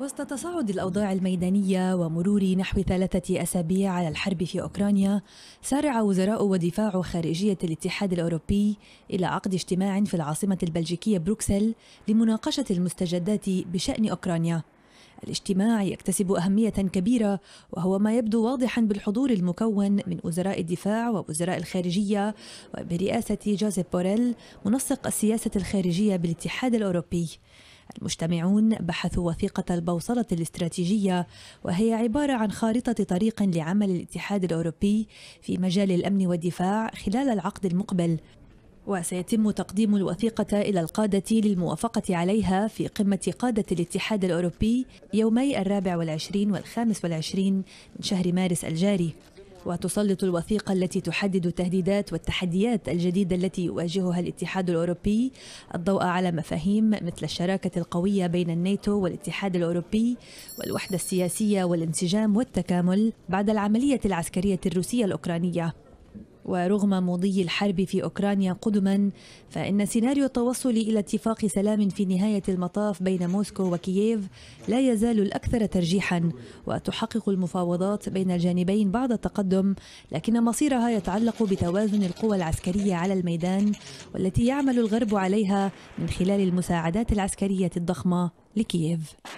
وسط تصاعد الأوضاع الميدانية ومرور نحو ثلاثة أسابيع على الحرب في أوكرانيا سارع وزراء ودفاع خارجية الاتحاد الأوروبي إلى عقد اجتماع في العاصمة البلجيكية بروكسل لمناقشة المستجدات بشأن أوكرانيا الاجتماع يكتسب أهمية كبيرة وهو ما يبدو واضحا بالحضور المكون من وزراء الدفاع ووزراء الخارجية وبرئاسة جوزيف بوريل منسق السياسة الخارجية بالاتحاد الأوروبي المجتمعون بحثوا وثيقة البوصلة الاستراتيجية وهي عبارة عن خارطة طريق لعمل الاتحاد الأوروبي في مجال الأمن والدفاع خلال العقد المقبل وسيتم تقديم الوثيقة إلى القادة للموافقة عليها في قمة قادة الاتحاد الأوروبي يومي الرابع والعشرين والخامس والعشرين من شهر مارس الجاري وتسلط الوثيقة التي تحدد التهديدات والتحديات الجديدة التي يواجهها الاتحاد الأوروبي الضوء على مفاهيم مثل الشراكة القوية بين الناتو والاتحاد الأوروبي والوحدة السياسية والانسجام والتكامل بعد العملية العسكرية الروسية الأوكرانية ورغم مضي الحرب في أوكرانيا قدما فإن سيناريو التوصل إلى اتفاق سلام في نهاية المطاف بين موسكو وكييف لا يزال الأكثر ترجيحا وتحقق المفاوضات بين الجانبين بعض التقدم لكن مصيرها يتعلق بتوازن القوى العسكرية على الميدان والتي يعمل الغرب عليها من خلال المساعدات العسكرية الضخمة لكييف